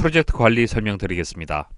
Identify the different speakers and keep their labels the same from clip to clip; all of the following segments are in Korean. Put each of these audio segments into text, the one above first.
Speaker 1: 프로젝트 관리 설명드리겠습니다.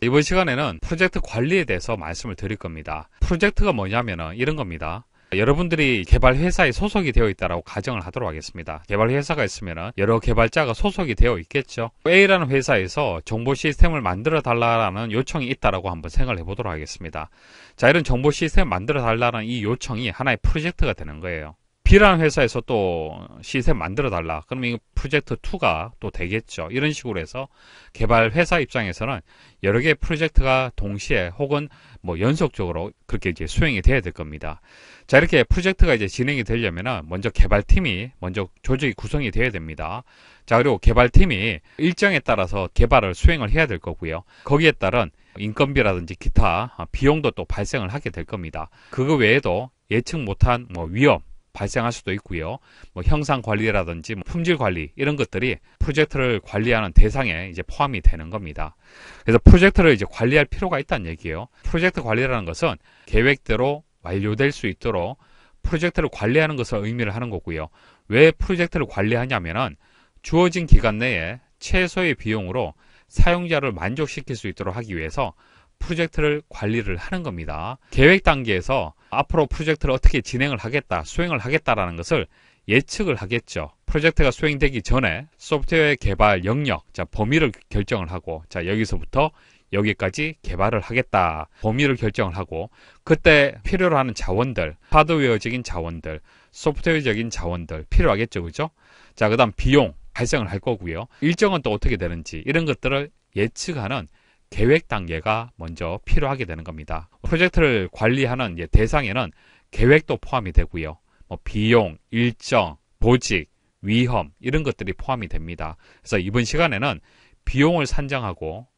Speaker 1: 이번 시간에는 프로젝트 관리에 대해서 말씀을 드릴 겁니다. 프로젝트가 뭐냐면은 이런 겁니다. 여러분들이 개발 회사에 소속이 되어 있다라고 가정을 하도록 하겠습니다. 개발 회사가 있으면 여러 개발자가 소속이 되어 있겠죠. A라는 회사에서 정보 시스템을 만들어 달라라는 요청이 있다라고 한번 생각을 해보도록 하겠습니다. 자, 이런 정보 시스템 만들어 달라는 이 요청이 하나의 프로젝트가 되는 거예요. B라는 회사에서 또 시스템 만들어 달라. 그러면 이거 프로젝트 2가 또 되겠죠. 이런 식으로 해서 개발 회사 입장에서는 여러 개의 프로젝트가 동시에 혹은 뭐 연속적으로 그렇게 이제 수행이 돼야 될 겁니다. 자, 이렇게 프로젝트가 이제 진행이 되려면은 먼저 개발팀이 먼저 조직이 구성이 돼야 됩니다. 자, 그리고 개발팀이 일정에 따라서 개발을 수행을 해야 될 거고요. 거기에 따른 인건비라든지 기타 비용도 또 발생을 하게 될 겁니다. 그거 외에도 예측 못한 뭐 위험, 발생할 수도 있고요. 뭐 형상 관리라든지 뭐 품질 관리 이런 것들이 프로젝트를 관리하는 대상에 이제 포함이 되는 겁니다. 그래서 프로젝트를 이제 관리할 필요가 있다는 얘기예요. 프로젝트 관리라는 것은 계획대로 완료될 수 있도록 프로젝트를 관리하는 것을 의미를 하는 거고요. 왜 프로젝트를 관리하냐면은 주어진 기간 내에 최소의 비용으로 사용자를 만족시킬 수 있도록 하기 위해서 프로젝트를 관리를 하는 겁니다. 계획 단계에서 앞으로 프로젝트를 어떻게 진행을 하겠다, 수행을 하겠다라는 것을 예측을 하겠죠. 프로젝트가 수행되기 전에 소프트웨어 개발 영역, 자, 범위를 결정을 하고, 자, 여기서부터 여기까지 개발을 하겠다. 범위를 결정을 하고, 그때 필요로 하는 자원들, 하드웨어적인 자원들, 소프트웨어적인 자원들 필요하겠죠. 그죠? 자, 그 다음 비용 발생을 할 거고요. 일정은 또 어떻게 되는지, 이런 것들을 예측하는 계획 단계가 먼저 필요하게 되는 겁니다. 프로젝트를 관리하는 대상에는 계획도 포함이 되고요. 뭐 비용, 일정, 보직, 위험 이런 것들이 포함이 됩니다. 그래서 이번 시간에는 비용을 산정하고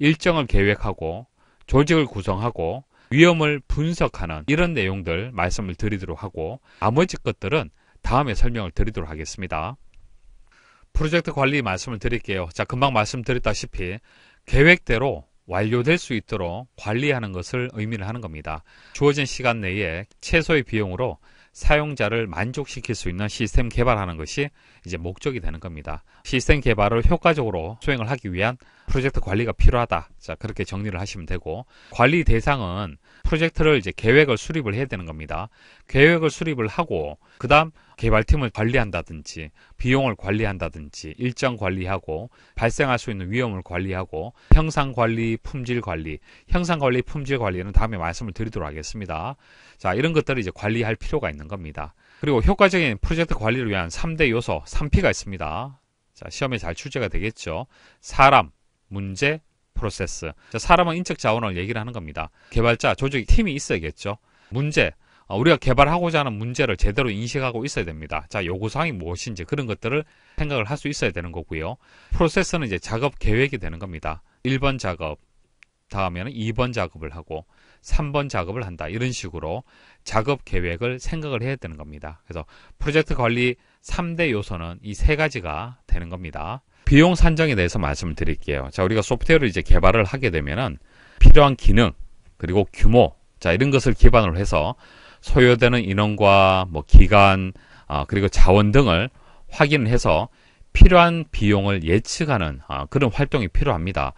Speaker 1: 일정을 계획하고 조직을 구성하고 위험을 분석하는 이런 내용들 말씀을 드리도록 하고 나머지 것들은 다음에 설명을 드리도록 하겠습니다. 프로젝트 관리 말씀을 드릴게요. 자, 금방 말씀드렸다시피 계획대로 완료될 수 있도록 관리하는 것을 의미를 하는 겁니다. 주어진 시간 내에 최소의 비용으로 사용자를 만족시킬 수 있는 시스템 개발하는 것이 이제 목적이 되는 겁니다. 시스템 개발을 효과적으로 수행을 하기 위한 프로젝트 관리가 필요하다. 자, 그렇게 정리를 하시면 되고 관리 대상은 프로젝트를 이제 계획을 수립을 해야 되는 겁니다. 계획을 수립을 하고 그다음 개발팀을 관리한다든지 비용을 관리한다든지 일정 관리하고 발생할 수 있는 위험을 관리하고 형상 관리, 품질 관리, 형상 관리, 품질 관리는 다음에 말씀을 드리도록 하겠습니다. 자, 이런 것들을 이제 관리할 필요가 있는 겁니다. 그리고 효과적인 프로젝트 관리를 위한 3대 요소, 3P가 있습니다. 자, 시험에 잘 출제가 되겠죠. 사람, 문제, 프로세스. 자, 사람은 인적 자원을 얘기를 하는 겁니다. 개발자, 조직, 팀이 있어야겠죠. 문제, 어, 우리가 개발하고자 하는 문제를 제대로 인식하고 있어야 됩니다. 자, 요구사항이 무엇인지 그런 것들을 생각을 할 수 있어야 되는 거고요. 프로세스는 이제 작업 계획이 되는 겁니다. 1번 작업, 다음에는 2번 작업을 하고 3번 작업을 한다. 이런 식으로 작업 계획을 생각을 해야 되는 겁니다. 그래서 프로젝트 관리 3대 요소는 이 세 가지가 되는 겁니다. 비용 산정에 대해서 말씀을 드릴게요. 자, 우리가 소프트웨어를 이제 개발을 하게 되면은 필요한 기능, 그리고 규모, 자, 이런 것을 기반으로 해서 소요되는 인원과 뭐 기간 아, 그리고 자원 등을 확인해서 필요한 비용을 예측하는 아, 그런 활동이 필요합니다.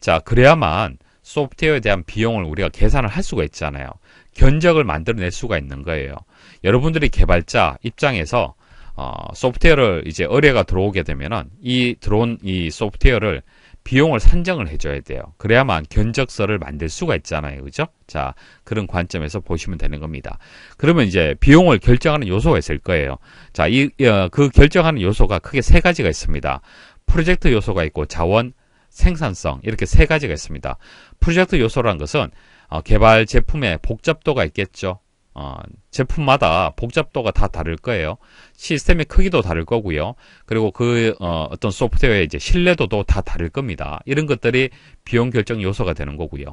Speaker 1: 자 그래야만 소프트웨어에 대한 비용을 우리가 계산을 할 수가 있잖아요. 견적을 만들어낼 수가 있는 거예요. 여러분들이 개발자 입장에서 어, 소프트웨어를 이제 의뢰가 들어오게 되면은 이 들어온 이 소프트웨어를 비용을 산정을 해줘야 돼요. 그래야만 견적서를 만들 수가 있잖아요. 그죠? 자, 그런 관점에서 보시면 되는 겁니다. 그러면 이제 비용을 결정하는 요소가 있을 거예요. 자, 이, 어, 그 결정하는 요소가 크게 세 가지가 있습니다. 프로젝트 요소가 있고 자원, 생산성, 이렇게 세 가지가 있습니다. 프로젝트 요소란 것은 어, 개발 제품의 복잡도가 있겠죠. 어, 제품마다 복잡도가 다 다를 거예요. 시스템의 크기도 다를 거고요. 그리고 그 어, 떤 소프트웨어의 이제 신뢰도도 다 다를 겁니다. 이런 것들이 비용 결정 요소가 되는 거고요.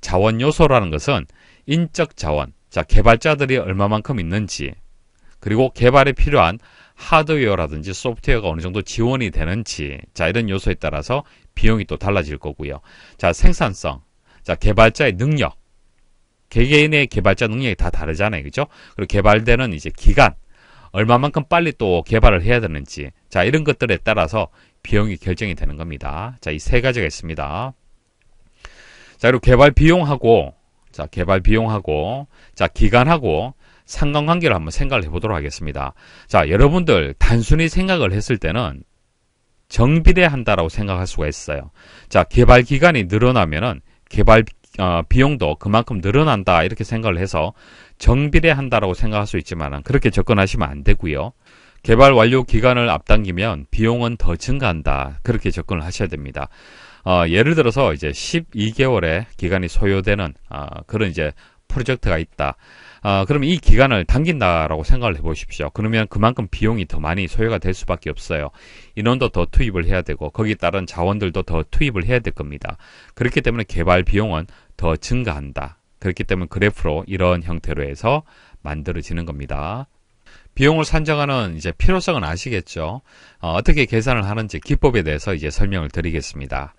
Speaker 1: 자원 요소라는 것은 인적 자원, 자 개발자들이 얼마만큼 있는지, 그리고 개발에 필요한 하드웨어라든지 소프트웨어가 어느 정도 지원이 되는지, 자 이런 요소에 따라서 비용이 또 달라질 거고요. 자 생산성, 자 개발자의 능력, 개개인의 개발자 능력이 다 다르잖아요. 그죠? 그리고 개발되는 이제 기간, 얼마만큼 빨리 또 개발을 해야 되는지, 자, 이런 것들에 따라서 비용이 결정이 되는 겁니다. 자, 이 세 가지가 있습니다. 자, 그리고 개발 비용하고, 자, 개발 비용하고, 자, 기간하고, 상관관계를 한번 생각을 해보도록 하겠습니다. 자, 여러분들 단순히 생각을 했을 때는 정비례한다라고 생각할 수가 있어요. 자, 개발 기간이 늘어나면은 개발 어, 비용도 그만큼 늘어난다 이렇게 생각을 해서 정비례한다라고 생각할 수 있지만 그렇게 접근하시면 안 되고요. 개발 완료 기간을 앞당기면 비용은 더 증가한다 그렇게 접근을 하셔야 됩니다. 어, 예를 들어서 이제 12개월의 기간이 소요되는 어, 그런 이제 프로젝트가 있다. 아, 그럼 이 기간을 당긴다라고 생각을 해보십시오. 그러면 그만큼 비용이 더 많이 소요가 될 수밖에 없어요. 인원도 더 투입을 해야 되고 거기에 따른 자원들도 더 투입을 해야 될 겁니다. 그렇기 때문에 개발 비용은 더 증가한다. 그렇기 때문에 그래프로 이런 형태로 해서 만들어지는 겁니다. 비용을 산정하는 이제 필요성은 아시겠죠? 어, 떻게 계산을 하는지 기법에 대해서 이제 설명을 드리겠습니다.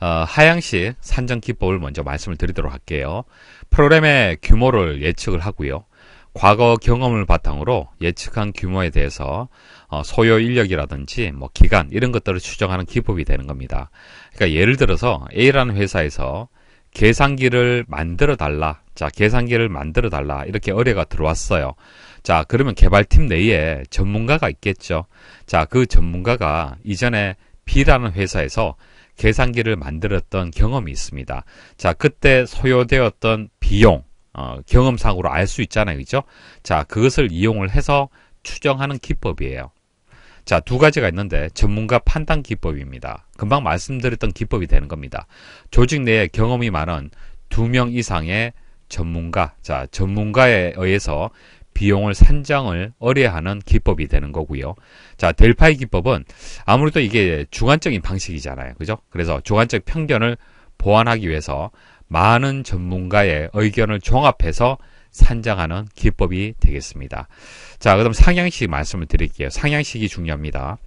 Speaker 1: 어, 하향식 산정 기법을 먼저 말씀을 드리도록 할게요. 프로그램의 규모를 예측을 하고요. 과거 경험을 바탕으로 예측한 규모에 대해서 어, 소요 인력이라든지 뭐 기간 이런 것들을 추정하는 기법이 되는 겁니다. 그러니까 예를 들어서 A라는 회사에서 계산기를 만들어 달라. 자, 계산기를 만들어 달라. 이렇게 의뢰가 들어왔어요. 자, 그러면 개발팀 내에 전문가가 있겠죠. 자, 그 전문가가 이전에 B라는 회사에서 계산기를 만들었던 경험이 있습니다. 자, 그때 소요되었던 비용, 어, 경험상으로 알 수 있잖아요. 그죠? 자, 그것을 이용을 해서 추정하는 기법이에요. 자, 두 가지가 있는데 전문가 판단 기법입니다. 금방 말씀드렸던 기법이 되는 겁니다. 조직 내에 경험이 많은 두 명 이상의 전문가, 자, 전문가에 의해서 비용을 산정을 어려하는 기법이 되는 거고요. 자, 델파이 기법은 아무래도 이게 주관적인 방식이잖아요. 그죠? 그래서 주관적 편견을 보완하기 위해서 많은 전문가의 의견을 종합해서 산정하는 기법이 되겠습니다. 자, 그럼 상향식 말씀을 드릴게요. 상향식이 중요합니다.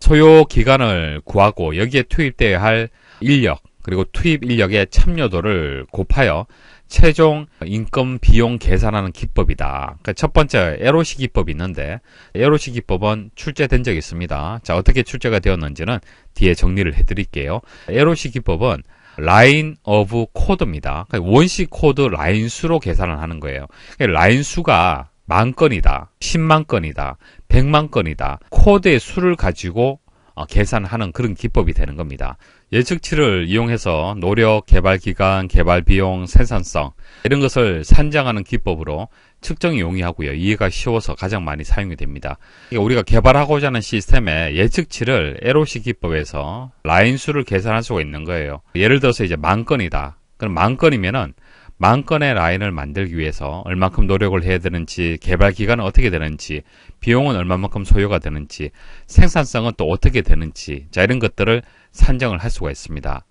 Speaker 1: 소요 기간을 구하고 여기에 투입되어야할 인력, 그리고 투입 인력의 참여도를 곱하여 최종 인건 비용 계산하는 기법이다. 그러니까 첫 번째 에로시 기법이 있는데 에로시 기법은 출제된 적이 있습니다. 자 어떻게 출제가 되었는지는 뒤에 정리를 해드릴게요. 에로시 기법은 라인 오브 코드입니다. 그러니까 원시 코드 라인 수로 계산을 하는 거예요. 그러니까 라인 수가 만 건이다, 10만 건이다, 100만 건이다. 코드의 수를 가지고 어, 계산하는 그런 기법이 되는 겁니다. 예측치를 이용해서 노력, 개발 기간, 개발 비용, 생산성 이런 것을 산정하는 기법으로 측정이 용이하고요. 이해가 쉬워서 가장 많이 사용이 됩니다. 우리가 개발하고자 하는 시스템의 예측치를 에로시 기법에서 라인 수를 계산할 수가 있는 거예요. 예를 들어서 이제 만 건이다. 그럼 만 건이면은 만 건의 라인을 만들기 위해서 얼만큼 노력을 해야 되는지, 개발 기간은 어떻게 되는지, 비용은 얼마만큼 소요가 되는지, 생산성은 또 어떻게 되는지, 자, 이런 것들을 산정을 할 수가 있습니다.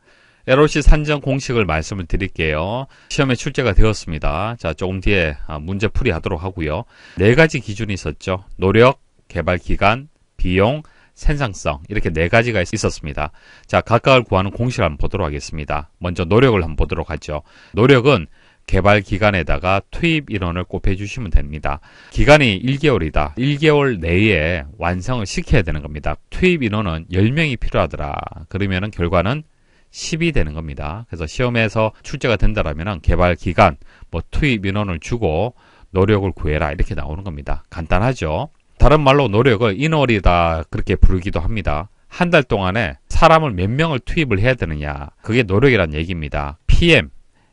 Speaker 1: LOC 산정 공식을 말씀을 드릴게요. 시험에 출제가 되었습니다. 자, 조금 뒤에 아, 문제 풀이 하도록 하고요. 네 가지 기준이 있었죠. 노력, 개발 기간, 비용, 생산성 이렇게 네 가지가 있었습니다. 자, 각각을 구하는 공식을 한번 보도록 하겠습니다. 먼저 노력을 한번 보도록 하죠. 노력은 개발 기간에다가 투입 인원을 곱해 주시면 됩니다. 기간이 1개월이다. 1개월 내에 완성을 시켜야 되는 겁니다. 투입 인원은 10명이 필요하더라. 그러면은 결과는 10이 되는 겁니다. 그래서 시험에서 출제가 된다라면 개발 기간, 뭐 투입 인원을 주고 노력을 구해라 이렇게 나오는 겁니다. 간단하죠. 다른 말로 노력을 인월이다 그렇게 부르기도 합니다. 한 달 동안에 사람을 몇 명을 투입을 해야 되느냐 그게 노력이란 얘기입니다. PM,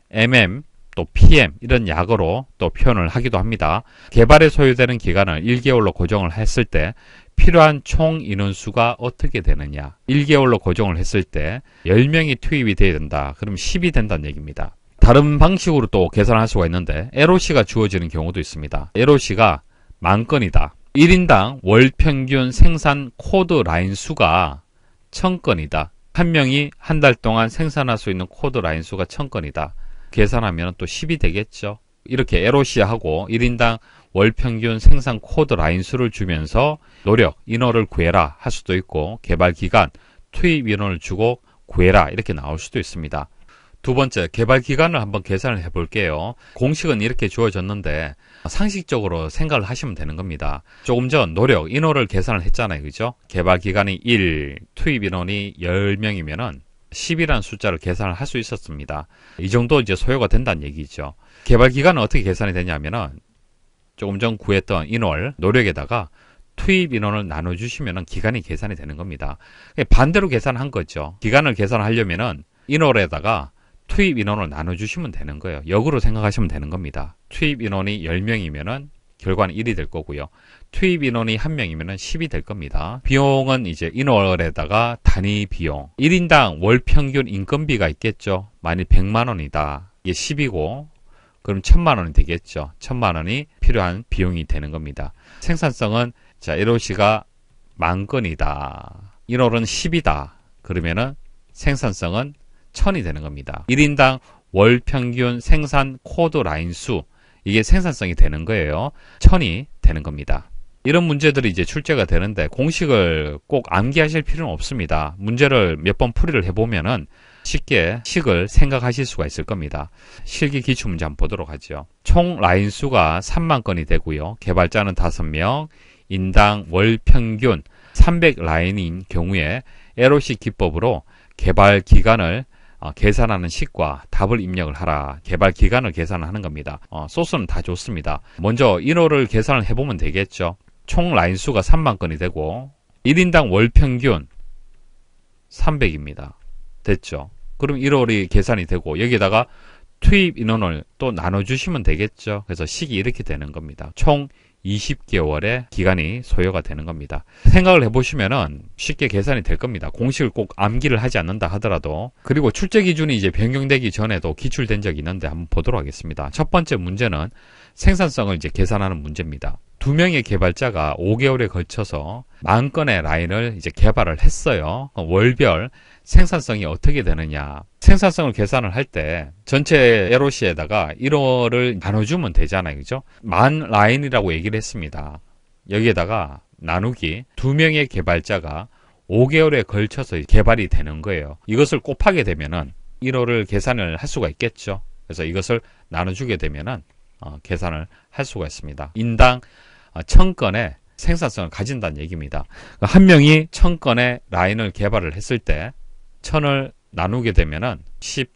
Speaker 1: MM, 또 PM 이런 약으로또 표현을 하기도 합니다. 개발에 소요되는 기간을 1개월로 고정을 했을 때 필요한 총 인원수가 어떻게 되느냐 1개월로 고정을 했을 때 10명이 투입이 돼야 된다 그럼 10이 된다는 얘기입니다 다른 방식으로 또 계산할 수가 있는데 LOC가 주어지는 경우도 있습니다 LOC가 만 건이다 1인당 월 평균 생산 코드 라인 수가 1000건이다 한 명이 한 달 동안 생산할 수 있는 코드 라인 수가 1000건이다 계산하면 또 10이 되겠죠 이렇게 LOC하고 1인당 월평균 생산 코드 라인 수를 주면서 노력, 인원을 구해라 할 수도 있고 개발 기간, 투입 인원을 주고 구해라 이렇게 나올 수도 있습니다. 두 번째, 개발 기간을 한번 계산을 해 볼게요. 공식은 이렇게 주어졌는데 상식적으로 생각을 하시면 되는 겁니다. 조금 전 노력, 인원을 계산을 했잖아요. 그죠? 개발 기간이 1, 투입 인원이 10명이면은 10이라는 숫자를 계산을 할 수 있었습니다. 이 정도 이제 소요가 된다는 얘기죠. 개발 기간은 어떻게 계산이 되냐면은 조금 전 구했던 인월, 노력에다가 투입 인원을 나눠주시면 기간이 계산이 되는 겁니다. 반대로 계산한 거죠. 기간을 계산하려면 인월에다가 투입 인원을 나눠주시면 되는 거예요. 역으로 생각하시면 되는 겁니다. 투입 인원이 10명이면 결과는 1이 될 거고요. 투입 인원이 1명이면 10이 될 겁니다. 비용은 이제 인월에다가 단위 비용, 1인당 월 평균 인건비가 있겠죠. 만일 100만 원이다. 이게 10이고 그럼 천만 원이 되겠죠. 천만 원이 필요한 비용이 되는 겁니다. 생산성은 자, 1호시가 만 건이다. 1호는 10이다. 그러면은 생산성은 천이 되는 겁니다. 1인당 월 평균 생산 코드 라인 수 이게 생산성이 되는 거예요. 천이 되는 겁니다. 이런 문제들이 이제 출제가 되는데 공식을 꼭 암기하실 필요는 없습니다. 문제를 몇 번 풀이를 해보면은 쉽게 식을 생각하실 수가 있을 겁니다. 실기 기출문제 한번 보도록 하죠. 총 라인 수가 3만 건이 되고요. 개발자는 5명, 인당 월 평균 300라인인 경우에 에로식 기법으로 개발 기간을 어, 계산하는 식과 답을 입력을 하라 개발 기간을 계산하는 겁니다 어, 소스는 다 좋습니다 먼저 인호를 계산을 해보면 되겠죠 총 라인 수가 3만 건이 되고 1인당 월 평균 300입니다 됐죠 그럼 1월이 계산이 되고 여기다가 에 투입 인원을 또 나눠주시면 되겠죠. 그래서 식이 이렇게 되는 겁니다. 총 20개월의 기간이 소요가 되는 겁니다. 생각을 해보시면 쉽게 계산이 될 겁니다. 공식을 꼭 암기를 하지 않는다 하더라도 그리고 출제 기준이 이제 변경되기 전에도 기출된 적이 있는데 한번 보도록 하겠습니다. 첫 번째 문제는 생산성을 이제 계산하는 문제입니다. 두 명의 개발자가 5개월에 걸쳐서 만건의 라인을 이제 개발을 했어요. 월별 생산성이 어떻게 되느냐. 생산성을 계산을 할 때 전체 에로시에다가 1월을 나눠주면 되잖아요. 그죠? 만 라인이라고 얘기를 했습니다. 여기에다가 나누기 두 명의 개발자가 5개월에 걸쳐서 개발이 되는 거예요. 이것을 곱하게 되면은 1호를 계산을 할 수가 있겠죠. 그래서 이것을 나눠주게 되면은 어, 계산을 할 수가 있습니다. 인당 아, 천건의 생산성을 가진다는 얘기입니다. 그러니까 한 명이 천건의 라인을 개발을 했을 때 천을 나누게 되면은 10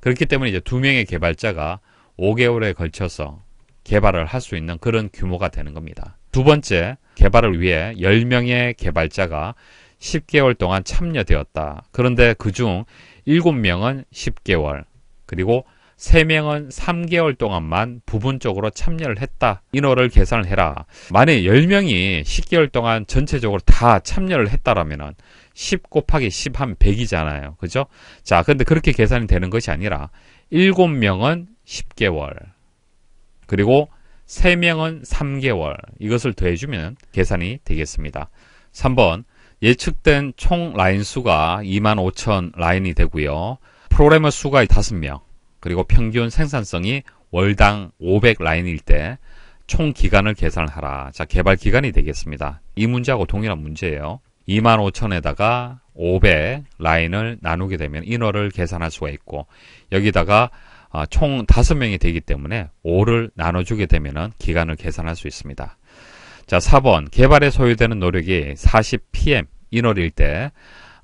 Speaker 1: 그렇기 때문에 이제 두 명의 개발자가 5개월에 걸쳐서 개발을 할 수 있는 그런 규모가 되는 겁니다. 두 번째, 개발을 위해 10명의 개발자가 10개월 동안 참여되었다. 그런데 그 중 7명은 10개월, 그리고 3명은 3개월 동안만 부분적으로 참여를 했다. 인원을 계산을 해라. 만약 10명이 10개월 동안 전체적으로 다 참여를 했다라면은 10 곱하기 10 하면 100이잖아요. 그죠? 자, 근데 그렇게 계산이 되는 것이 아니라 7명은 10개월. 그리고 3명은 3개월. 이것을 더해주면 계산이 되겠습니다. 3번. 예측된 총 라인 수가 25,000 라인이 되고요. 프로그래머 수가 5명. 그리고 평균 생산성이 월당 500라인일 때 총 기간을 계산하라. 자, 개발 기간이 되겠습니다. 이 문제하고 동일한 문제예요. 25,000에다가 500 라인을 나누게 되면 인원을 계산할 수가 있고 여기다가 아, 총 5명이 되기 때문에 5를 나눠주게 되면 기간을 계산할 수 있습니다. 자, 4번 개발에 소요되는 노력이 40pm 인월일 때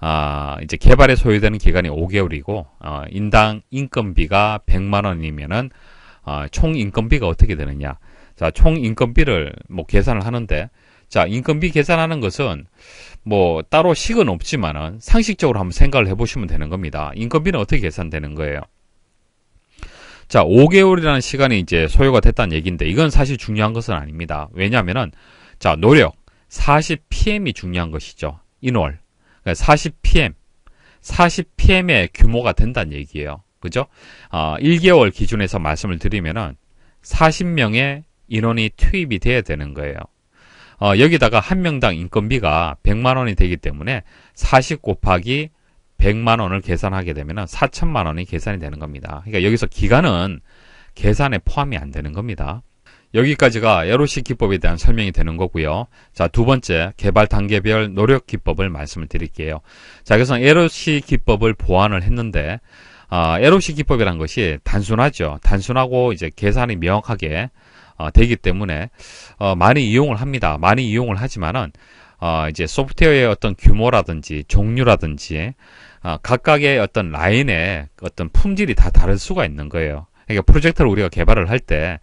Speaker 1: 아, 이제 개발에 소요되는 기간이 5개월이고 어, 인당 인건비가 100만 원이면은 어, 총 인건비가 어떻게 되느냐? 자, 총 인건비를 뭐 계산을 하는데 자, 인건비 계산하는 것은 뭐 따로 식은 없지만은 상식적으로 한번 생각을 해 보시면 되는 겁니다. 인건비는 어떻게 계산되는 거예요? 자, 5개월이라는 시간이 이제 소요가 됐다는 얘기인데 이건 사실 중요한 것은 아닙니다. 왜냐면은 자, 노력 40pm이 중요한 것이죠. 인월 40pm, 그러니까 40pm의 규모가 된다는 얘기예요. 그죠? 어, 1개월 기준에서 말씀을 드리면은 40명의 인원이 투입이 돼야 되는 거예요. 어, 여기다가 한 명당 인건비가 100만 원이 되기 때문에 40 곱하기 100만 원을 계산하게 되면 4천만 원이 계산이 되는 겁니다. 그러니까 여기서 기간은 계산에 포함이 안 되는 겁니다. 여기까지가 에로시 기법에 대한 설명이 되는 거고요. 자, 두 번째 개발 단계별 노력 기법을 말씀을 드릴게요. 자, 그래서 에로시 기법을 보완을 했는데 아, 에로시 기법이란 것이 단순하죠. 단순하고 이제 계산이 명확하게 어, 되기 때문에 어, 많이 이용을 합니다. 많이 이용을 하지만은 어, 이제 소프트웨어의 어떤 규모라든지 종류라든지 어, 각각의 어떤 라인의 어떤 품질이 다 다를 수가 있는 거예요. 그러니까 프로젝트를 우리가 개발을 할때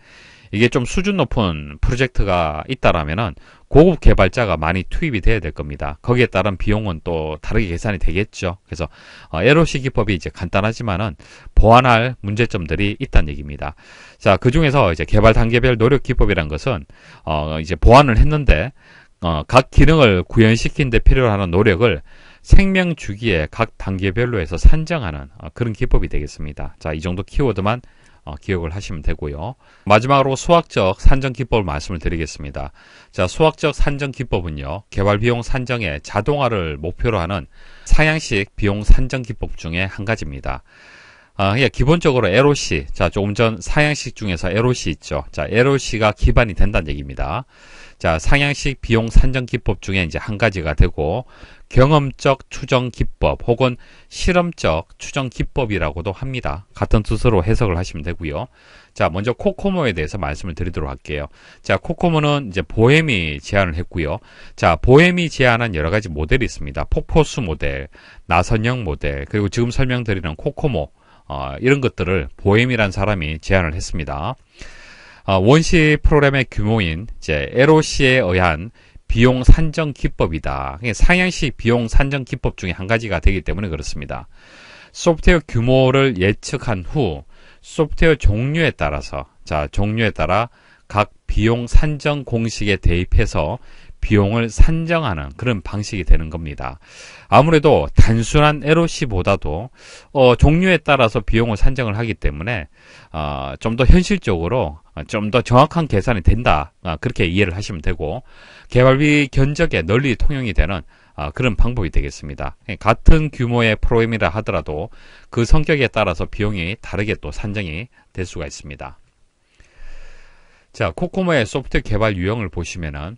Speaker 1: 이게 좀 수준 높은 프로젝트가 있다라면은 고급 개발자가 많이 투입이 돼야 될 겁니다. 거기에 따른 비용은 또 다르게 계산이 되겠죠. 그래서 어, LOC 기법이 이제 간단하지만은 보완할 문제점들이 있다는 얘기입니다. 자, 그 중에서 이제 개발 단계별 노력 기법이란 것은 어, 이제 보완을 했는데 어, 각 기능을 구현시킨 데 필요로 하는 노력을 생명 주기에 각 단계별로 해서 산정하는 어, 그런 기법이 되겠습니다. 자, 이 정도 키워드만 어, 기억을 하시면 되고요. 마지막으로 수학적 산정 기법을 말씀을 드리겠습니다. 자, 수학적 산정 기법은요. 개발 비용 산정의 자동화를 목표로 하는 상향식 비용 산정 기법 중에 한 가지입니다. 아, 그러니까 기본적으로 LOC. 자, 조금 전 상향식 중에서 LOC 있죠. 자, LOC가 기반이 된다는 얘기입니다. 자, 상향식 비용 산정 기법 중에 이제 한 가지가 되고, 경험적 추정 기법 혹은 실험적 추정 기법이라고도 합니다. 같은 뜻으로 해석을 하시면 되고요. 자, 먼저 코코모에 대해서 말씀을 드리도록 할게요. 자, 코코모는 이제 보헤미 제안을 했고요. 자, 보헤미 제안한 여러 가지 모델이 있습니다. 폭포수 모델, 나선형 모델, 그리고 지금 설명드리는 코코모 어, 이런 것들을 보헤미란 사람이 제안을 했습니다. 어, 원시 프로그램의 규모인 이제 LOC에 의한 비용 산정 기법이다. 상향식 비용 산정 기법 중에 한 가지가 되기 때문에 그렇습니다. 소프트웨어 규모를 예측한 후 소프트웨어 종류에 따라서 자 종류에 따라 각 비용 산정 공식에 대입해서 비용을 산정하는 그런 방식이 되는 겁니다. 아무래도 단순한 LOC보다도 어, 종류에 따라서 비용을 산정을 하기 때문에 어, 좀더 현실적으로 어, 좀더 정확한 계산이 된다 어, 그렇게 이해를 하시면 되고 개발비 견적에 널리 통용이 되는 아, 그런 방법이 되겠습니다. 예, 같은 규모의 프로그램이라 하더라도 그 성격에 따라서 비용이 다르게 또 산정이 될 수가 있습니다. 자, 코코모의 소프트 웨어 개발 유형을 보시면은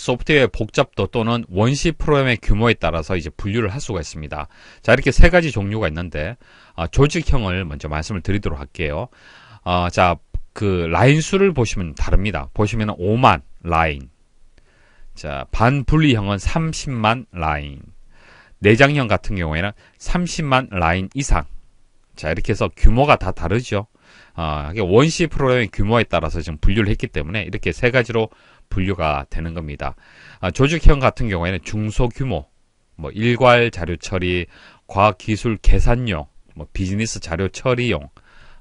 Speaker 1: 소프트웨어의 복잡도 또는 원시 프로그램의 규모에 따라서 이제 분류를 할 수가 있습니다. 자, 이렇게 세 가지 종류가 있는데, 아, 조직형을 먼저 말씀을 드리도록 할게요. 아, 자, 그 라인 수를 보시면 다릅니다. 보시면 5만 라인. 자, 반분리형은 30만 라인. 내장형 같은 경우에는 30만 라인 이상. 자, 이렇게 해서 규모가 다 다르죠. 아, 원시 프로그램의 규모에 따라서 지금 분류를 했기 때문에 이렇게 세 가지로 분류가 되는 겁니다. 아, 조직형 같은 경우에는 중소규모, 뭐 일괄 자료 처리, 과학기술 계산용, 뭐 비즈니스 자료 처리용,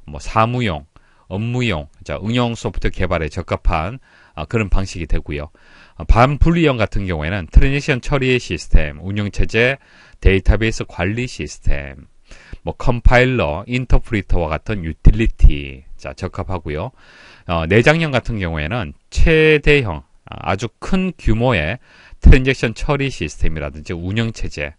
Speaker 1: 뭐 사무용, 업무용, 자, 응용 소프트 개발에 적합한 아, 그런 방식이 되고요. 아, 반분리형 같은 경우에는 트랜지션 처리 시스템, 운영체제, 데이터베이스 관리 시스템, 뭐 컴파일러, 인터프리터와 같은 유틸리티 자 적합하고요. 어, 내장형 같은 경우에는 최대형 아, 아주 큰 규모의 트랜잭션 처리 시스템이라든지 운영체제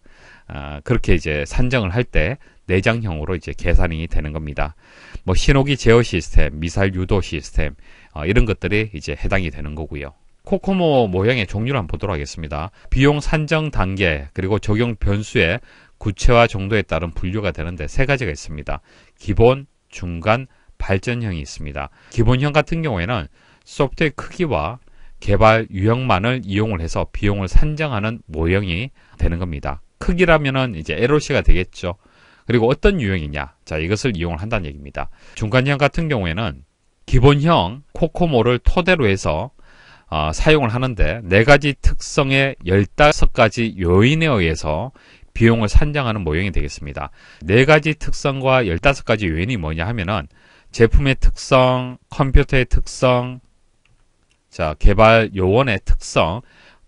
Speaker 1: 아, 그렇게 이제 산정을 할 때 내장형으로 이제 계산이 되는 겁니다. 뭐 신호기 제어 시스템, 미사일 유도 시스템 어, 이런 것들이 이제 해당이 되는 거고요. 코코모 모형의 종류를 한번 보도록 하겠습니다. 비용 산정 단계 그리고 적용 변수의 구체화 정도에 따른 분류가 되는데 세 가지가 있습니다. 기본, 중간, 발전형이 있습니다. 기본형 같은 경우에는 소프트의 웨 크기와 개발 유형만을 이용을 해서 비용을 산정하는 모형이 되는 겁니다. 크기라면은 이제 LOC가 되겠죠. 그리고 어떤 유형이냐. 자, 이것을 이용을 한다는 얘기입니다. 중간형 같은 경우에는 기본형 코코모를 토대로 해서 어, 사용을 하는데 네 가지 특성의 15가지 요인에 의해서 비용을 산정하는 모형이 되겠습니다. 네 가지 특성과 열다섯 가지 요인이 뭐냐 하면은 제품의 특성, 컴퓨터의 특성, 자, 개발 요원의 특성,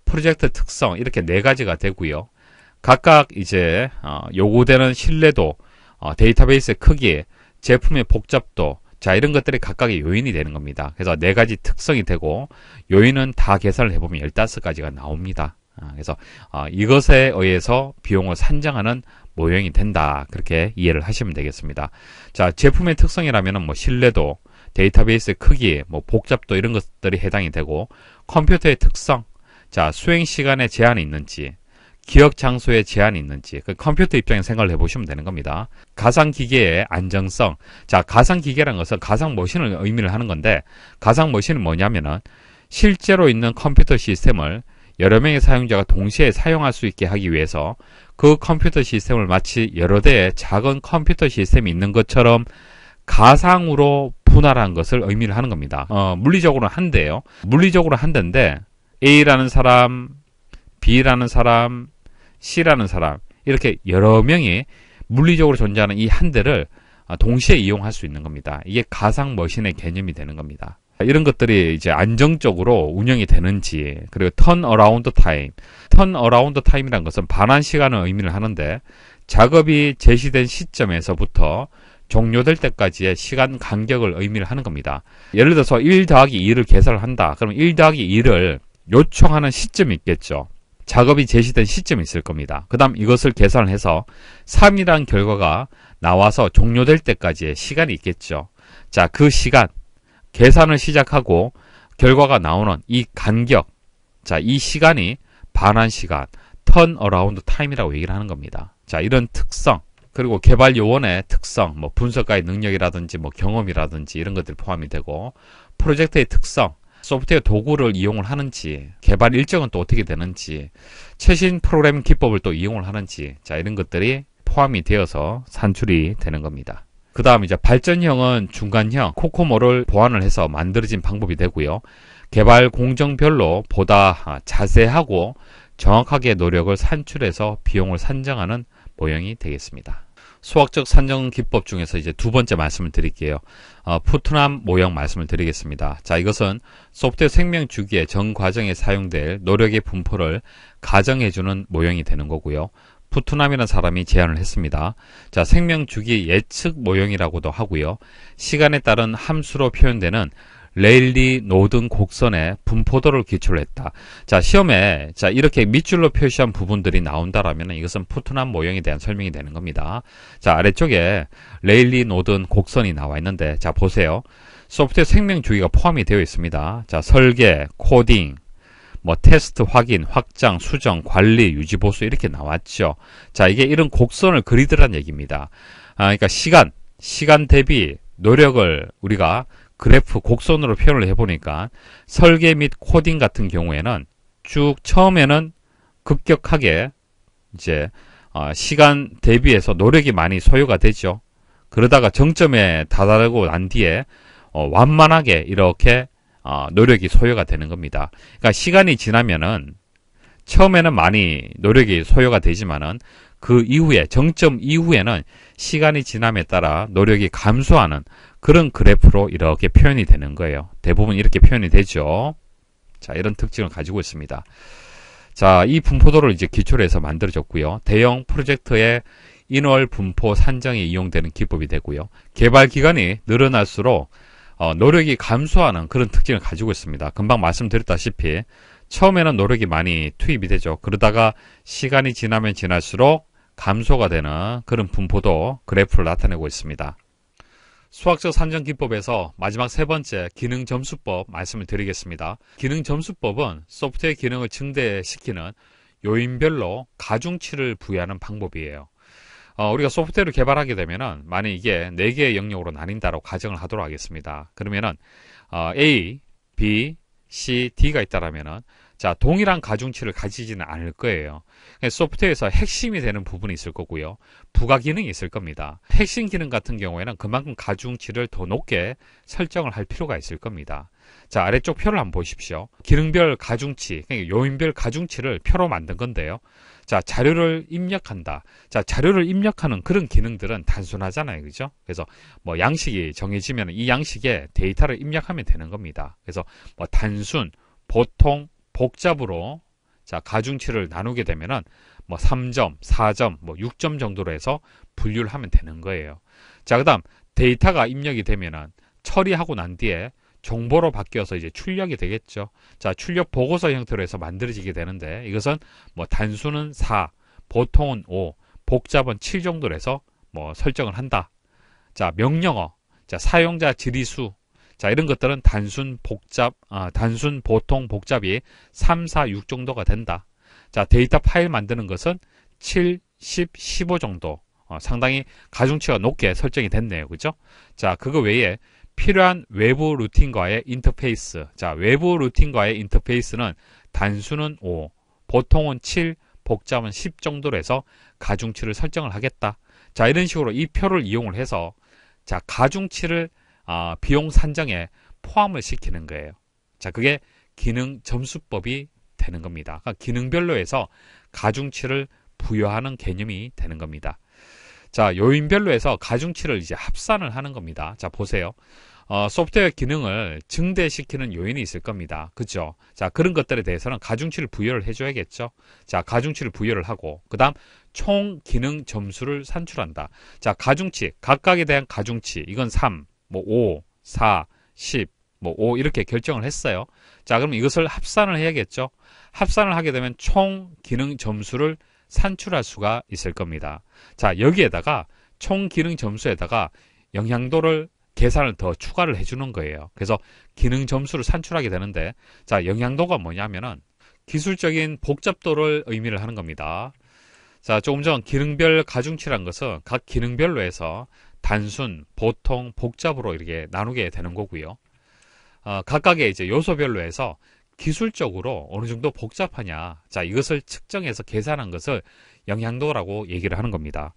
Speaker 1: 프로젝트 특성 이렇게 네 가지가 되고요. 각각 이제 어, 요구되는 신뢰도, 어, 데이터베이스의 크기, 제품의 복잡도, 자 이런 것들이 각각의 요인이 되는 겁니다. 그래서 네 가지 특성이 되고 요인은 다 계산을 해보면 15가지가 나옵니다. 아, 그래서 어, 이것에 의해서 비용을 산정하는 모형이 된다. 그렇게 이해를 하시면 되겠습니다. 자, 제품의 특성이라면 뭐 신뢰도, 데이터베이스 의 크기, 뭐 복잡도 이런 것들이 해당이 되고 컴퓨터의 특성, 자, 수행 시간에 제한이 있는지, 기억 장소에 제한이 있는지 그 컴퓨터 입장에 생각을 해보시면 되는 겁니다. 가상 기계의 안정성. 자, 가상 기계란 것은 가상 머신을 의미를 하는 건데 가상 머신은 뭐냐면은 실제로 있는 컴퓨터 시스템을 여러 명의 사용자가 동시에 사용할 수 있게 하기 위해서 그 컴퓨터 시스템을 마치 여러 대의 작은 컴퓨터 시스템이 있는 것처럼 가상으로 분할한 것을 의미를 하는 겁니다. 어, 물리적으로 한대요 물리적으로 한 대인데 A라는 사람, B라는 사람, C라는 사람 이렇게 여러 명이 물리적으로 존재하는 이 한 대를 동시에 이용할 수 있는 겁니다. 이게 가상 머신의 개념이 되는 겁니다. 이런 것들이 이제 안정적으로 운영이 되는지 그리고 턴 어라운드 타임 턴 어라운드 타임이란 것은 반환 시간을 의미를 하는데 작업이 제시된 시점에서부터 종료될 때까지의 시간 간격을 의미를 하는 겁니다. 예를 들어서 1 더하기 2를 계산을 한다. 그럼 1 더하기 2를 요청하는 시점이 있겠죠. 작업이 제시된 시점이 있을 겁니다. 그 다음 이것을 계산을 해서 3이란 결과가 나와서 종료될 때까지의 시간이 있겠죠. 자, 그 시간, 계산을 시작하고 결과가 나오는 이 간격, 자, 이 시간이 반환 시간, 턴 어라운드 타임이라고 얘기를 하는 겁니다. 자, 이런 특성, 그리고 개발 요원의 특성, 뭐 분석가의 능력이라든지 뭐 경험이라든지 이런 것들 포함이 되고 프로젝트의 특성, 소프트웨어 도구를 이용을 하는지, 개발 일정은 또 어떻게 되는지, 최신 프로그램 기법을 또 이용을 하는지, 자, 이런 것들이 포함이 되어서 산출이 되는 겁니다. 그 다음 이제 발전형은 중간형 코코모를 보완을 해서 만들어진 방법이 되고요. 개발 공정별로 보다 아, 자세하고 정확하게 노력을 산출해서 비용을 산정하는 모형이 되겠습니다. 수학적 산정 기법 중에서 이제 두 번째 말씀을 드릴게요. 어, 푸트남 모형 말씀을 드리겠습니다. 자, 이것은 소프트웨어 생명 주기의 전 과정에 사용될 노력의 분포를 가정해주는 모형이 되는 거고요. 푸트남이라는 사람이 제안을 했습니다. 자, 생명 주기 예측 모형이라고도 하고요. 시간에 따른 함수로 표현되는 레일리 노든 곡선의 분포도를 기출 했다. 자, 시험에 자, 이렇게 밑줄로 표시한 부분들이 나온다라면 이것은 푸트남 모형에 대한 설명이 되는 겁니다. 자, 아래쪽에 레일리 노든 곡선이 나와 있는데 자, 보세요. 소프트웨어 생명주기가 포함이 되어 있습니다. 자, 설계, 코딩, 뭐 테스트 확인, 확장, 수정, 관리, 유지 보수 이렇게 나왔죠. 자, 이게 이런 곡선을 그리더란 얘기입니다. 아, 그러니까 시간, 시간 대비 노력을 우리가 그래프 곡선으로 표현을 해보니까 설계 및 코딩 같은 경우에는 쭉 처음에는 급격하게 이제 어, 시간 대비해서 노력이 많이 소요가 되죠. 그러다가 정점에 다다르고 난 뒤에 어, 완만하게 이렇게 어, 노력이 소요가 되는 겁니다. 그러니까 시간이 지나면은 처음에는 많이 노력이 소요가 되지만은 그 이후에 정점 이후에는 시간이 지남에 따라 노력이 감소하는 그런 그래프로 이렇게 표현이 되는 거예요. 대부분 이렇게 표현이 되죠. 자, 이런 특징을 가지고 있습니다. 자, 이 분포도를 이제 기초로 해서 만들어졌고요. 대형 프로젝트의 인월 분포 산정에 이용되는 기법이 되고요. 개발 기간이 늘어날수록 어, 노력이 감소하는 그런 특징을 가지고 있습니다. 금방 말씀드렸다시피 처음에는 노력이 많이 투입이 되죠. 그러다가 시간이 지나면 지날수록 감소가 되는 그런 분포도 그래프를 나타내고 있습니다. 수학적 산정 기법에서 마지막 세 번째 기능 점수법 말씀을 드리겠습니다. 기능 점수법은 소프트웨어 기능을 증대시키는 요인별로 가중치를 부여하는 방법이에요. 어, 우리가 소프트웨어를 개발하게 되면은 만약 이게 네 개의 영역으로 나뉜다라고 가정을 하도록 하겠습니다. 그러면은 어, A, B, C, D가 있다라면은 자 동일한 가중치를 가지지는 않을 거예요. 그러니까 소프트웨어에서 핵심이 되는 부분이 있을 거고요. 부가 기능이 있을 겁니다. 핵심 기능 같은 경우에는 그만큼 가중치를 더 높게 설정을 할 필요가 있을 겁니다. 자 아래쪽 표를 한번 보십시오. 기능별 가중치, 그러니까 요인별 가중치를 표로 만든 건데요. 자, 자료를 입력한다. 자, 자료를 입력하는 그런 기능들은 단순하잖아요. 그죠? 그래서 뭐 양식이 정해지면 이 양식에 데이터를 입력하면 되는 겁니다. 그래서 뭐 단순, 보통, 복잡으로 자, 가중치를 나누게 되면은 뭐 3점, 4점, 뭐 6점 정도로 해서 분류를 하면 되는 거예요. 자, 그다음 데이터가 입력이 되면은 처리하고 난 뒤에 정보로 바뀌어서 이제 출력이 되겠죠. 자, 출력 보고서 형태로 해서 만들어지게 되는데 이것은 뭐 단수는 4, 보통은 5, 복잡은 7 정도로 해서 뭐 설정을 한다. 자, 명령어. 자, 사용자 지리수 자, 이런 것들은 단순 복잡, 아, 단순 보통 복잡이 3, 4, 6 정도가 된다. 자, 데이터 파일 만드는 것은 7, 10, 15 정도. 어, 상당히 가중치가 높게 설정이 됐네요. 그죠? 자, 그거 외에 필요한 외부 루틴과의 인터페이스 자 외부 루틴과의 인터페이스는 단수는 5 보통은 7 복잡은 10 정도로 해서 가중치를 설정을 하겠다 자 이런 식으로 이 표를 이용을 해서 자 가중치를 아, 비용 산정에 포함을 시키는 거예요 자 그게 기능 점수법이 되는 겁니다 그러니까 기능별로 해서 가중치를 부여하는 개념이 되는 겁니다 자, 요인별로 해서 가중치를 이제 합산을 하는 겁니다. 자, 보세요. 어, 소프트웨어 기능을 증대시키는 요인이 있을 겁니다. 그죠? 자, 그런 것들에 대해서는 가중치를 부여를 해줘야겠죠? 자, 가중치를 부여를 하고, 그 다음, 총 기능 점수를 산출한다. 자, 가중치, 각각에 대한 가중치, 이건 3, 뭐 5, 4, 10, 뭐 5, 이렇게 결정을 했어요. 자, 그럼 이것을 합산을 해야겠죠? 합산을 하게 되면 총 기능 점수를 산출할 수가 있을 겁니다. 자, 여기에다가 총 기능 점수에다가 영향도를 계산을 더 추가를 해주는 거예요. 그래서 기능 점수를 산출하게 되는데, 자, 영향도가 뭐냐면은 기술적인 복잡도를 의미를 하는 겁니다. 자, 조금 전 기능별 가중치란 것은 각 기능별로 해서 단순, 보통, 복잡으로 이렇게 나누게 되는 거고요. 어, 각각의 이제 요소별로 해서 기술적으로 어느 정도 복잡하냐. 자, 이것을 측정해서 계산한 것을 영향도라고 얘기를 하는 겁니다.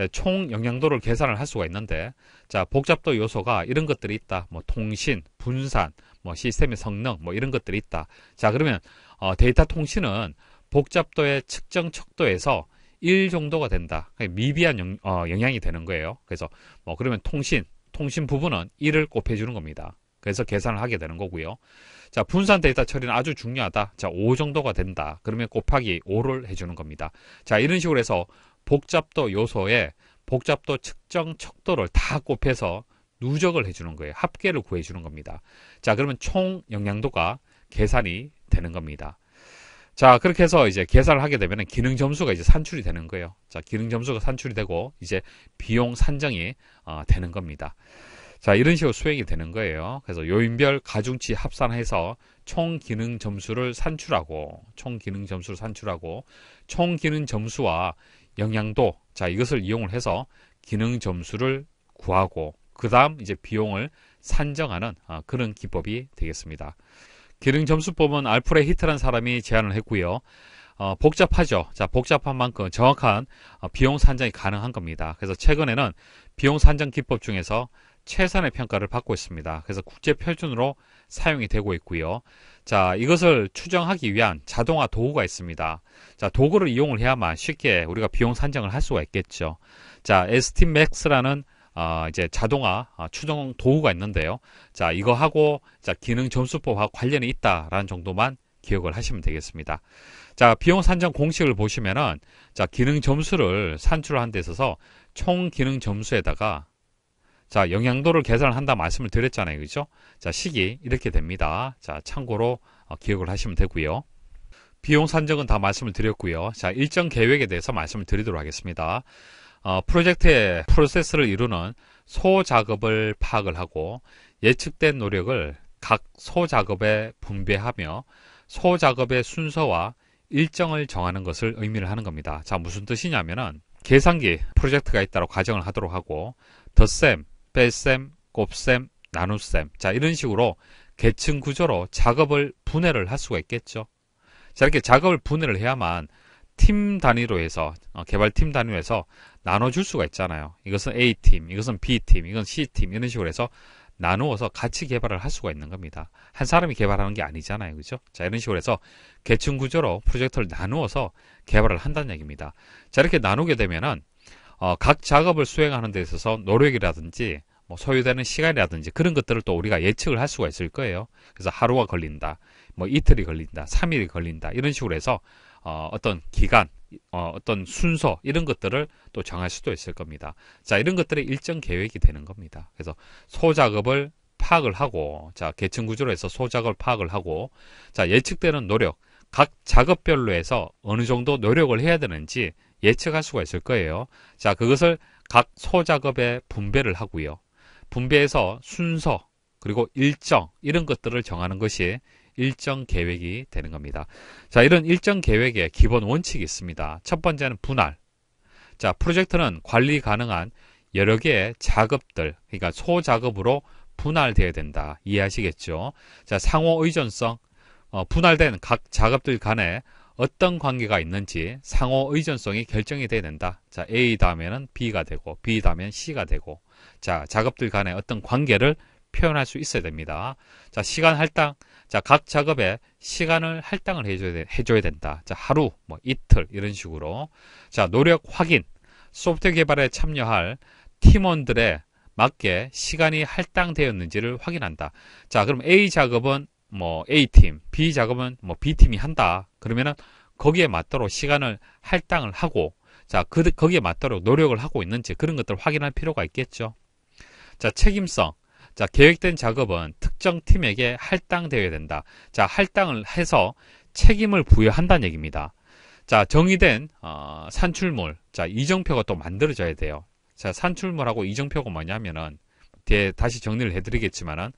Speaker 1: 예, 총 영향도를 계산을 할 수가 있는데, 자, 복잡도 요소가 이런 것들이 있다. 뭐, 통신, 분산, 뭐, 시스템의 성능, 뭐, 이런 것들이 있다. 자, 그러면, 어, 데이터 통신은 복잡도의 측정 척도에서 1 정도가 된다. 미비한 영, 어, 영향이 되는 거예요. 그래서, 뭐, 그러면 통신, 통신 부분은 1을 곱해주는 겁니다. 그래서 계산을 하게 되는 거고요. 자, 분산 데이터 처리는 아주 중요하다. 자, 5 정도가 된다. 그러면 곱하기 5를 해주는 겁니다. 자, 이런 식으로 해서 복잡도 요소에 복잡도 측정 척도를 다 곱해서 누적을 해주는 거예요. 합계를 구해주는 겁니다. 자, 그러면 총 영향도가 계산이 되는 겁니다. 자, 그렇게 해서 이제 계산을 하게 되면 기능 점수가 이제 산출이 되는 거예요. 자, 기능 점수가 산출이 되고 이제 비용 산정이 어, 되는 겁니다. 자 이런 식으로 수행이 되는 거예요. 그래서 요인별 가중치 합산해서 총 기능 점수를 산출하고 총 기능 점수를 산출하고 총 기능 점수와 영향도 자 이것을 이용을 해서 기능 점수를 구하고 그 다음 이제 비용을 산정하는 아, 그런 기법이 되겠습니다. 기능 점수법은 알프레 히트라는 사람이 제안을 했고요. 어, 복잡하죠. 자, 복잡한 만큼 정확한 어, 비용 산정이 가능한 겁니다. 그래서 최근에는 비용 산정 기법 중에서 최선의 평가를 받고 있습니다. 그래서 국제 표준으로 사용이 되고 있고요. 자, 이것을 추정하기 위한 자동화 도구가 있습니다. 자, 도구를 이용을 해야만 쉽게 우리가 비용 산정을 할 수가 있겠죠. 자, 에스티맥스라는 어, 이제 자동화 어, 추정 도구가 있는데요. 자, 이거하고 자, 기능 점수법과 관련이 있다라는 정도만 기억을 하시면 되겠습니다. 자, 비용 산정 공식을 보시면은 자, 기능 점수를 산출한데 있어서 총 기능 점수에다가 자, 영향도를 계산한다 말씀을 드렸잖아요. 그죠? 자, 식이 이렇게 됩니다. 자, 참고로 어, 기억을 하시면 되고요. 비용 산정은 다 말씀을 드렸고요. 자, 일정 계획에 대해서 말씀을 드리도록 하겠습니다. 어, 프로젝트의 프로세스를 이루는 소작업을 파악을 하고 예측된 노력을 각 소작업에 분배하며 소작업의 순서와 일정을 정하는 것을 의미를 하는 겁니다. 자, 무슨 뜻이냐면은 계산기 프로젝트가 있다고 가정을 하도록 하고 덧셈 뺄셈, 곱셈, 나눗셈 자 이런 식으로 계층 구조로 작업을 분해를 할 수가 있겠죠. 자 이렇게 작업을 분해를 해야만 팀 단위로 해서 어, 개발팀 단위로 해서 나눠줄 수가 있잖아요. 이것은 A팀, 이것은 B팀, 이건 C팀 이런 식으로 해서 나누어서 같이 개발을 할 수가 있는 겁니다. 한 사람이 개발하는 게 아니잖아요. 그죠? 자, 이런 식으로 해서 계층 구조로 프로젝트를 나누어서 개발을 한다는 얘기입니다. 자, 이렇게 나누게 되면은 어, 각 작업을 수행하는 데 있어서 노력이라든지 뭐 소요되는 시간이라든지 그런 것들을 또 우리가 예측을 할 수가 있을 거예요. 그래서 하루가 걸린다, 뭐 이틀이 걸린다, 3일이 걸린다 이런 식으로 해서 어, 어떤 기간, 어, 어떤 순서 이런 것들을 또 정할 수도 있을 겁니다. 자 이런 것들의 일정 계획이 되는 겁니다. 그래서 소작업을 파악을 하고 자 계층 구조로 해서 소작업을 파악을 하고 자 예측되는 노력 각 작업별로 해서 어느 정도 노력을 해야 되는지 예측할 수가 있을 거예요. 자, 그것을 각 소작업에 분배를 하고요. 분배에서 순서, 그리고 일정, 이런 것들을 정하는 것이 일정 계획이 되는 겁니다. 자, 이런 일정 계획의 기본 원칙이 있습니다. 첫 번째는 분할. 자, 프로젝트는 관리 가능한 여러 개의 작업들, 그러니까 소작업으로 분할되어야 된다. 이해하시겠죠? 자, 상호 의존성. 어, 분할된 각 작업들 간에 어떤 관계가 있는지 상호 의존성이 결정이 돼야 된다. 자, A 다음에는 B가 되고 B 다음엔 C가 되고 자, 작업들 간의 어떤 관계를 표현할 수 있어야 됩니다. 자, 시간 할당. 자, 각 작업에 시간을 할당을 해줘야, 해줘야 된다. 자, 하루, 뭐, 이틀, 이런 식으로. 자, 노력 확인. 소프트웨어 개발에 참여할 팀원들의 맞게 시간이 할당되었는지를 확인한다. 자, 그럼 A 작업은 뭐 A팀, B 작업은 뭐 B팀이 한다. 그러면은 거기에 맞도록 시간을 할당을 하고 자, 그, 거기에 맞도록 노력을 하고 있는지 그런 것들을 확인할 필요가 있겠죠. 자, 책임성. 자, 계획된 작업은 특정 팀에게 할당되어야 된다. 자, 할당을 해서 책임을 부여한다는 얘기입니다. 자, 정의된 어, 산출물. 자, 이정표가 또 만들어져야 돼요. 자, 산출물하고 이정표가 뭐냐면은 뒤에 다시 정리를 해드리겠지만은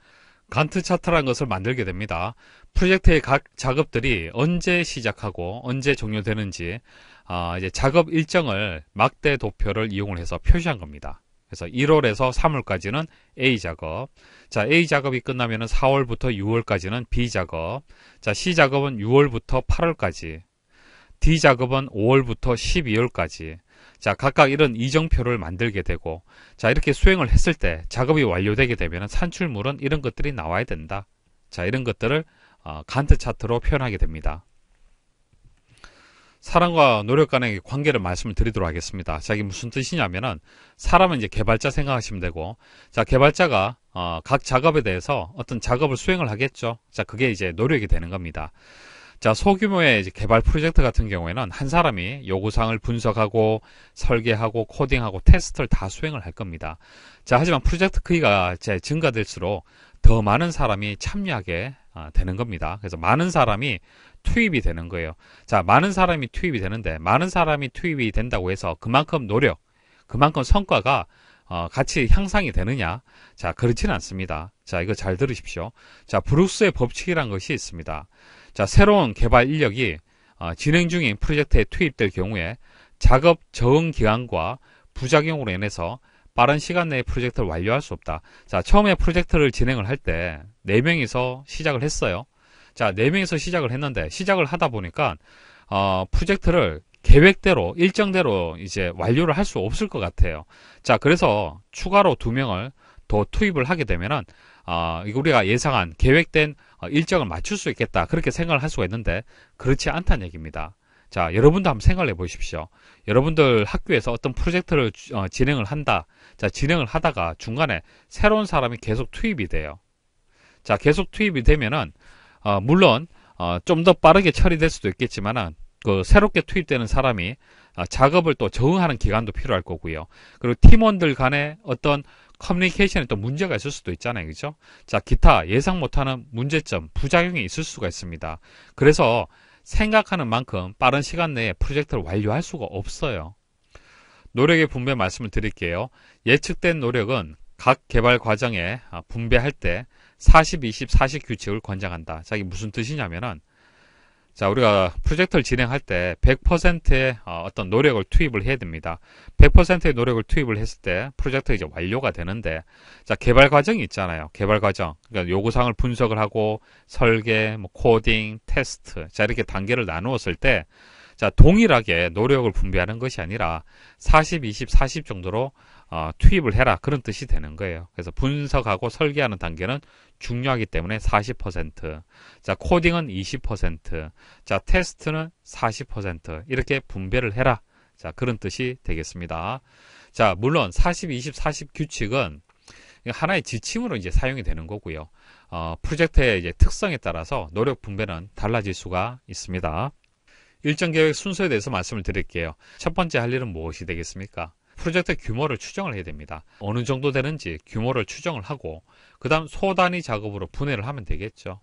Speaker 1: 간트 차트라는 것을 만들게 됩니다. 프로젝트의 각 작업들이 언제 시작하고 언제 종료되는지 아, 이제 작업 일정을 막대 도표를 이용을 해서 표시한 겁니다. 그래서 1월에서 3월까지는 A 작업. 자, A 작업이 끝나면은 4월부터 6월까지는 B 작업. 자, C 작업은 6월부터 8월까지. D 작업은 5월부터 12월까지. 자, 각각 이런 이정표를 만들게 되고, 자, 이렇게 수행을 했을 때 작업이 완료되게 되면 산출물은 이런 것들이 나와야 된다. 자, 이런 것들을 어, 간트 차트로 표현하게 됩니다. 사람과 노력 간의 관계를 말씀을 드리도록 하겠습니다. 자, 이게 무슨 뜻이냐면은 사람은 이제 개발자 생각하시면 되고, 자, 개발자가 어, 각 작업에 대해서 어떤 작업을 수행을 하겠죠. 자, 그게 이제 노력이 되는 겁니다. 자, 소규모의 개발 프로젝트 같은 경우에는 한 사람이 요구사항을 분석하고 설계하고 코딩하고 테스트를 다 수행을 할 겁니다. 자, 하지만 프로젝트 크기가 증가될수록 더 많은 사람이 참여하게 어, 되는 겁니다. 그래서 많은 사람이 투입이 되는 거예요. 자, 많은 사람이 투입이 되는데 많은 사람이 투입이 된다고 해서 그만큼 노력, 그만큼 성과가 어, 같이 향상이 되느냐? 자, 그렇지는 않습니다. 자, 이거 잘 들으십시오. 자, 브룩스의 법칙이란 것이 있습니다. 자, 새로운 개발 인력이 어, 진행 중인 프로젝트에 투입될 경우에 작업 저응 기간과 부작용으로 인해서 빠른 시간 내에 프로젝트를 완료할 수 없다. 자, 처음에 프로젝트를 진행을 할 때 4명이서 시작을 했어요. 자, 4명이서 시작을 했는데 시작을 하다 보니까 어, 프로젝트를 계획대로 일정대로 이제 완료를 할 수 없을 것 같아요. 자, 그래서 추가로 2명을 더 투입을 하게 되면은 어, 우리가 예상한 계획된 어, 일정을 맞출 수 있겠다 그렇게 생각을 할 수가 있는데 그렇지 않다는 얘기입니다. 자, 여러분도 한번 생각해 을 보십시오. 여러분들 학교에서 어떤 프로젝트를 어, 진행을 한다. 자, 진행을 하다가 중간에 새로운 사람이 계속 투입이 돼요. 자, 계속 투입이 되면은 어, 물론 어, 좀 더 빠르게 처리될 수도 있겠지만은 그 새롭게 투입되는 사람이 어, 작업을 또 적응하는 기간도 필요할 거고요. 그리고 팀원들 간에 어떤 커뮤니케이션에 또 문제가 있을 수도 있잖아요. 그죠? 자, 기타 예상 못하는 문제점, 부작용이 있을 수가 있습니다. 그래서 생각하는 만큼 빠른 시간 내에 프로젝트를 완료할 수가 없어요. 노력의 분배 말씀을 드릴게요. 예측된 노력은 각 개발 과정에 분배할 때 40, 20, 40 규칙을 권장한다. 자, 이게 무슨 뜻이냐면은 자, 우리가 프로젝트를 진행할 때 100%의 어, 어떤 노력을 투입을 해야 됩니다. 100%의 노력을 투입을 했을 때 프로젝트가 이제 완료가 되는데, 자, 개발 과정이 있잖아요. 개발 과정. 그러니까 요구사항을 분석을 하고, 설계, 뭐 코딩, 테스트. 자, 이렇게 단계를 나누었을 때, 자, 동일하게 노력을 분배하는 것이 아니라 40, 20, 40 정도로 어, 투입을 해라 그런 뜻이 되는 거예요. 그래서 분석하고 설계하는 단계는 중요하기 때문에 40%, 자 코딩은 20%, 자 테스트는 40% 이렇게 분배를 해라. 자 그런 뜻이 되겠습니다. 자 물론 40, 20, 40 규칙은 하나의 지침으로 이제 사용이 되는 거고요. 어, 프로젝트의 이제 특성에 따라서 노력 분배는 달라질 수가 있습니다. 일정 계획 순서에 대해서 말씀을 드릴게요. 첫 번째 할 일은 무엇이 되겠습니까? 프로젝트 규모를 추정을 해야 됩니다. 어느 정도 되는지 규모를 추정을 하고 그 다음 소단위 작업으로 분해를 하면 되겠죠.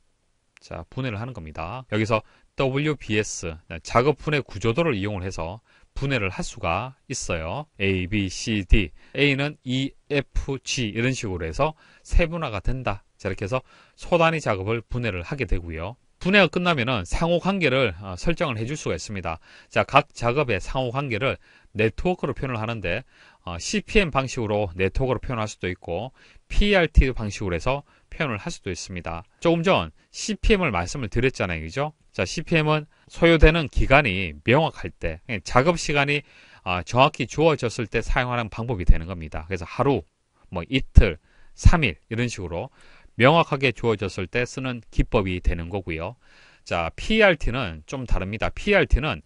Speaker 1: 자 분해를 하는 겁니다. 여기서 WBS 작업 분해 구조도를 이용을 해서 분해를 할 수가 있어요. A, B, C, D. A는 E, F, G 이런 식으로 해서 세분화가 된다. 자, 이렇게 해서 소단위 작업을 분해를 하게 되고요. 분해가 끝나면은 상호 관계를 어, 설정을 해줄 수가 있습니다. 자, 각 작업의 상호 관계를 네트워크로 표현을 하는데 어, CPM 방식으로 네트워크로 표현할 수도 있고 PRT e 방식으로 해서 표현을 할 수도 있습니다. 조금 전 CPM을 말씀을 드렸잖아요. 그죠? 자, CPM은 소요되는 기간이 명확할 때, 예, 작업 시간이 어, 정확히 주어졌을 때 사용하는 방법이 되는 겁니다. 그래서 하루, 뭐 이틀, 3일 이런 식으로 명확하게 주어졌을 때 쓰는 기법이 되는 거고요. 자, PRT는 e 좀 다릅니다. PRT는 e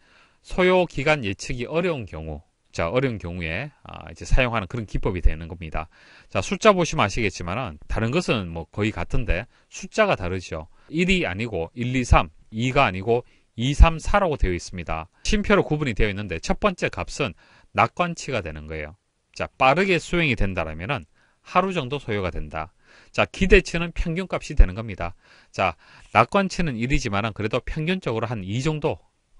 Speaker 1: 소요 기간 예측이 어려운 경우 자, 어려운 경우에 아, 이제 사용하는 그런 기법이 되는 겁니다. 자, 숫자 보시면 아시겠지만 다른 것은 뭐 거의 같은데 숫자가 다르죠. 1이 아니고 1, 2, 3, 2가 아니고 2, 3, 4라고 되어 있습니다. 심표로 구분이 되어 있는데 첫 번째 값은 낙관치가 되는 거예요. 자, 빠르게 수행이 된다라면 하루 정도 소요가 된다. 자, 기대치는 평균값이 되는 겁니다. 자, 낙관치는 1이지만 그래도 평균적으로 한 2 정도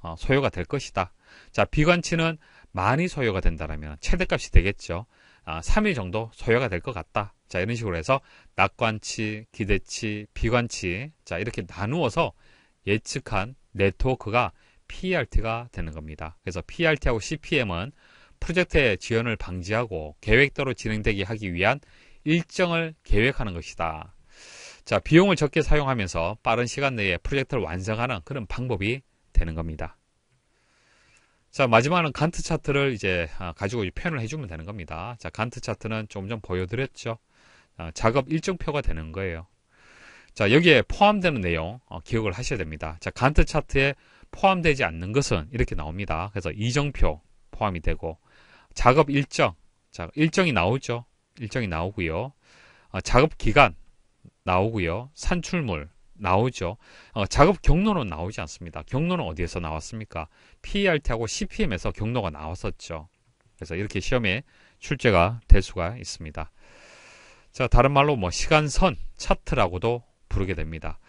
Speaker 1: 어, 소요가 될 것이다. 자, 비관치는 많이 소요가 된다면 최대값이 되겠죠. 3일 아, 정도 소요가 될 것 같다. 자, 이런 식으로 해서 낙관치, 기대치, 비관치. 자, 이렇게 나누어서 예측한 네트워크가 p e r t 가 되는 겁니다. 그래서 p e r t 하고 CPM은 프로젝트의 지연을 방지하고 계획대로 진행되게 하기 위한 일정을 계획하는 것이다. 자, 비용을 적게 사용하면서 빠른 시간 내에 프로젝트를 완성하는 그런 방법이 되는 겁니다. 자 마지막은 간트 차트를 이제 아, 가지고 표현을 해주면 되는 겁니다. 자 간트 차트는 좀전 보여드렸죠. 아, 작업 일정표가 되는 거예요. 자 여기에 포함되는 내용 어, 기억을 하셔야 됩니다. 자 간트 차트에 포함되지 않는 것은 이렇게 나옵니다. 그래서 이정표 포함이 되고 작업 일정 자 일정이 나오죠. 일정이 나오고요. 어, 작업 기간 나오고요. 산출물 나오죠. 어, 작업 경로는 나오지 않습니다. 경로는 어디에서 나왔습니까? PERT하고 CPM에서 경로가 나왔었죠. 그래서 이렇게 시험에 출제가 될 수가 있습니다. 자, 다른 말로 뭐 시간선, 차트라고도 부르게 됩니다.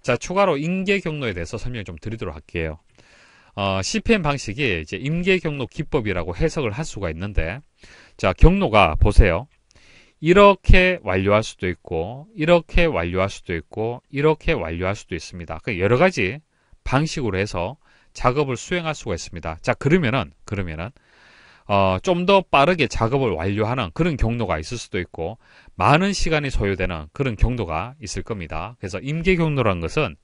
Speaker 1: 자, 추가로 임계 경로에 대해서 설명 을좀 드리도록 할게요. 어, CPM 방식이 이제 임계 경로 기법이라고 해석을 할 수가 있는데, 자, 경로가 보세요. 이렇게 완료할 수도 있고 이렇게 완료할 수도 있고 이렇게 완료할 수도 있습니다. 그러니까 여러 가지 방식으로 해서 작업을 수행할 수가 있습니다. 자 그러면은 그러면은 어, 좀 더 빠르게 작업을 완료하는 그런 경로가 있을 수도 있고 많은 시간이 소요되는 그런 경로가 있을 겁니다. 그래서 임계 경로란 것은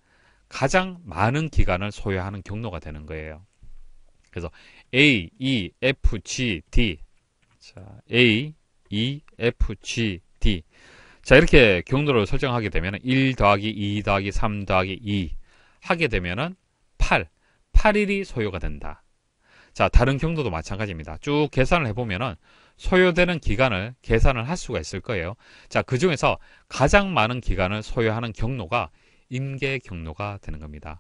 Speaker 1: 가장 많은 기간을 소요하는 경로가 되는 거예요. 그래서 A, E, F, G, D 자, A, E, F, G, D 자 이렇게 경로를 설정하게 되면 1 더하기 2 더하기 3 더하기 2 하게 되면 8, 8일이 소요가 된다. 자 다른 경로도 마찬가지입니다. 쭉 계산을 해보면 소요되는 기간을 계산을 할 수가 있을 거예요. 자그 중에서 가장 많은 기간을 소요하는 경로가 임계 경로가 되는 겁니다.